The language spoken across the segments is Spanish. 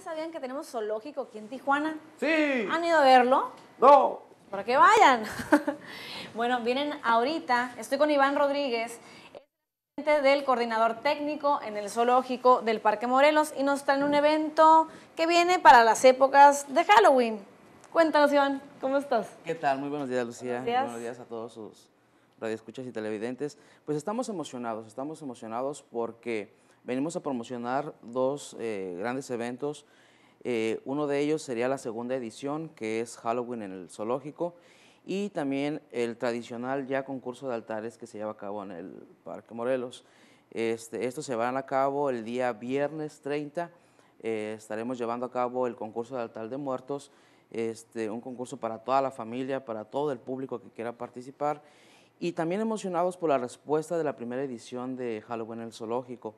sabían que tenemos zoológico aquí en Tijuana? Sí. ¿Han ido a verlo? No. Para que vayan. bueno, vienen ahorita. Estoy con Iván Rodríguez, del coordinador técnico en el zoológico del Parque Morelos y nos traen un evento que viene para las épocas de Halloween. Cuéntanos, Iván, ¿cómo estás? ¿Qué tal? Muy buenos días, Lucía. Buenos días, buenos días a todos sus radioescuchas y televidentes. Pues estamos emocionados, estamos emocionados porque venimos a promocionar dos eh, grandes eventos. Eh, uno de ellos sería la segunda edición, que es Halloween en el zoológico, y también el tradicional ya concurso de altares que se lleva a cabo en el Parque Morelos. Este, estos se van a cabo el día viernes 30. Eh, estaremos llevando a cabo el concurso de altar de muertos, este, un concurso para toda la familia, para todo el público que quiera participar. Y también emocionados por la respuesta de la primera edición de Halloween en el Zoológico.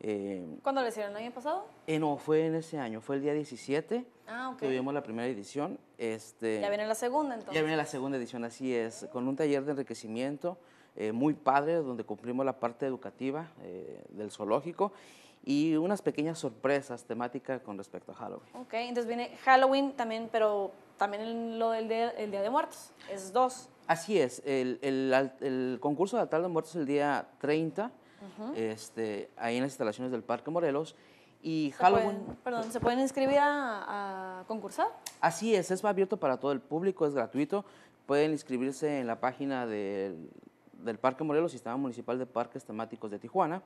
Eh, ¿Cuándo lo hicieron? ¿El año pasado? Eh, no, fue en ese año, fue el día 17. Ah, ok. Tuvimos la primera edición. Este, ya viene la segunda entonces. Ya viene la segunda edición, así es, con un taller de enriquecimiento eh, muy padre, donde cumplimos la parte educativa del zoológico y unas pequeñas sorpresas temáticas con respecto a Halloween. Ok, entonces viene Halloween también, pero también lo del día, día de Muertos, es dos. Así es, el, concurso de altar de muertos es el día 30 este, ahí en las instalaciones del Parque Morelos. Y Halloween. perdón, ¿se pueden inscribir a, concursar? Así es, es abierto para todo el público, es gratuito. Pueden inscribirse en la página del, del Parque Morelos, Sistema Municipal de Parques Temáticos de Tijuana.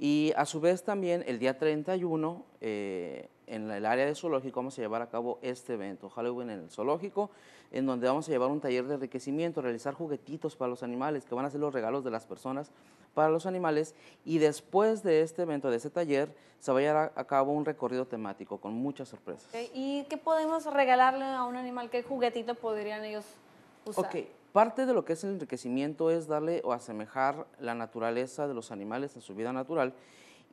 Y a su vez también el día 31, eh, en el área de zoológico, vamos a llevar a cabo este evento, Halloween en el zoológico, en donde vamos a llevar un taller de enriquecimiento, realizar juguetitos para los animales, que van a ser los regalos de las personas para los animales. Y después de este evento, de ese taller, se va a llevar a cabo un recorrido temático con muchas sorpresas. ¿Y qué podemos regalarle a un animal? ¿Qué juguetito podrían ellos usar? Parte de lo que es el enriquecimiento es darle o asemejar la naturaleza de los animales en su vida natural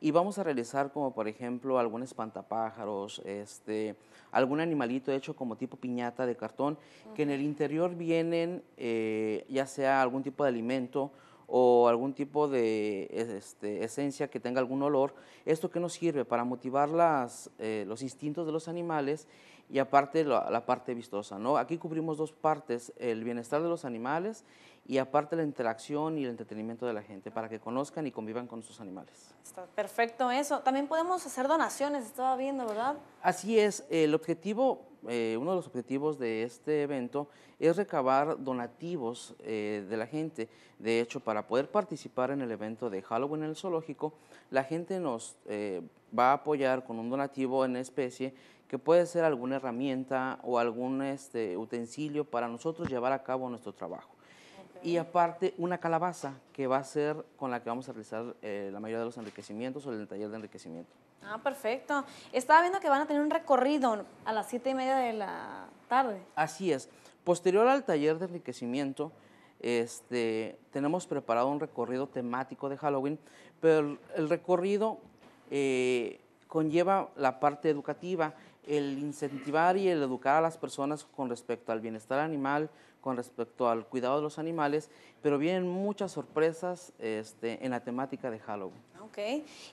y vamos a realizar como por ejemplo algún espantapájaros, este, algún animalito hecho como tipo piñata de cartón, que en el interior vienen eh, ya sea algún tipo de alimento o algún tipo de este, esencia que tenga algún olor. ¿Esto que nos sirve? Para motivar eh, los instintos de los animales y aparte la, parte vistosa. ¿no? Aquí cubrimos dos partes, el bienestar de los animales y aparte la interacción y el entretenimiento de la gente para que conozcan y convivan con sus animales. Está perfecto eso. También podemos hacer donaciones, estaba viendo, ¿verdad? Así es, el objetivo eh, uno de los objetivos de este evento es recabar donativos eh, de la gente. De hecho, para poder participar en el evento de Halloween en el zoológico, la gente nos eh, va a apoyar con un donativo en especie que puede ser alguna herramienta o algún este, utensilio para nosotros llevar a cabo nuestro trabajo. Y aparte, una calabaza que va a ser con la que vamos a realizar eh, la mayoría de los enriquecimientos o el taller de enriquecimiento. Ah, perfecto. Estaba viendo que van a tener un recorrido a las siete y media de la tarde. Así es. Posterior al taller de enriquecimiento, este, tenemos preparado un recorrido temático de Halloween, pero el recorrido eh, conlleva la parte educativa, el incentivar y el educar a las personas con respecto al bienestar animal, con respecto al cuidado de los animales, pero vienen muchas sorpresas este, en la temática de Halloween. Ok,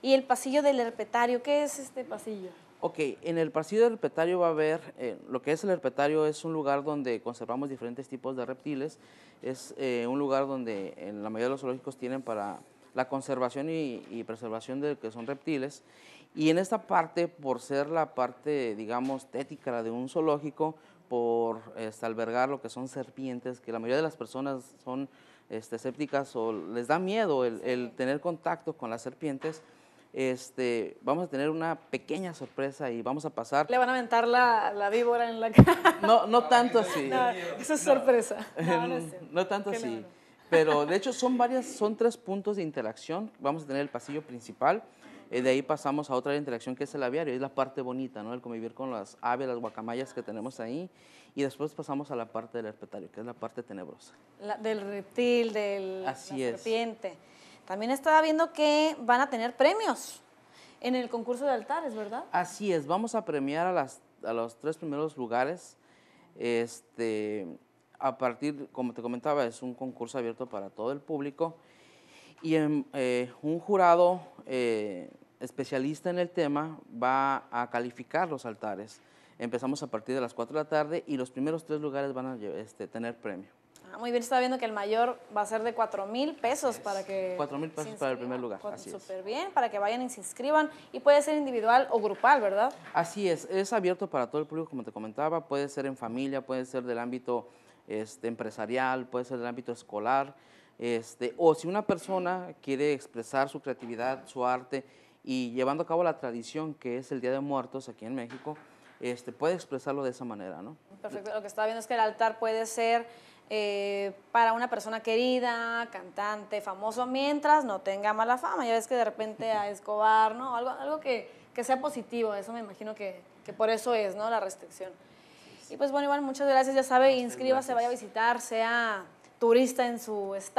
y el pasillo del herpetario, ¿qué es este pasillo? Ok, en el pasillo del herpetario va a haber, eh, lo que es el herpetario es un lugar donde conservamos diferentes tipos de reptiles, es eh, un lugar donde en la mayoría de los zoológicos tienen para la conservación y, y preservación de que son reptiles y en esta parte, por ser la parte, digamos, tética de un zoológico, por este, albergar lo que son serpientes, que la mayoría de las personas son este, escépticas o les da miedo el, tener contacto con las serpientes, este, vamos a tener una pequeña sorpresa y vamos a pasar. Le van a aventar la, la víbora en la cara. No, no tanto así. Esa es sorpresa. No, tanto así. Pero de hecho son varias, son tres puntos de interacción. Vamos a tener el pasillo principal, eh, de ahí pasamos a otra interacción que es el aviario, es la parte bonita, ¿no? El convivir con las aves, las guacamayas que tenemos ahí. Y después pasamos a la parte del herpetario, que es la parte tenebrosa. del reptil, del serpiente. También estaba viendo que van a tener premios en el concurso de altares, ¿verdad? Así es, vamos a premiar a, las, a los tres primeros lugares. Este, a partir, como te comentaba, es un concurso abierto para todo el público. Y eh, un jurado eh, especialista en el tema va a calificar los altares. Empezamos a partir de las 4 de la tarde y los primeros tres lugares van a este, tener premio. Ah, muy bien, estaba viendo que el mayor va a ser de 4 mil pesos para que... 4 mil pesos para el primer lugar. Súper bien, para que vayan y se inscriban. Y puede ser individual o grupal, ¿verdad? Así es, es abierto para todo el público, como te comentaba. Puede ser en familia, puede ser del ámbito este, empresarial, puede ser del ámbito escolar. Este, o si una persona quiere expresar su creatividad, su arte y llevando a cabo la tradición que es el Día de Muertos aquí en México, este, puede expresarlo de esa manera, ¿no? Perfecto. Lo que estaba viendo es que el altar puede ser eh, para una persona querida, cantante, famoso, mientras no tenga mala fama. Ya ves que de repente a Escobar, ¿no? Algo, algo que, sea positivo. Eso me imagino que, por eso es, ¿no? La restricción. Y pues bueno, Iván, muchas gracias. Ya sabe, inscríbase, vaya a visitar, sea turista en su estado.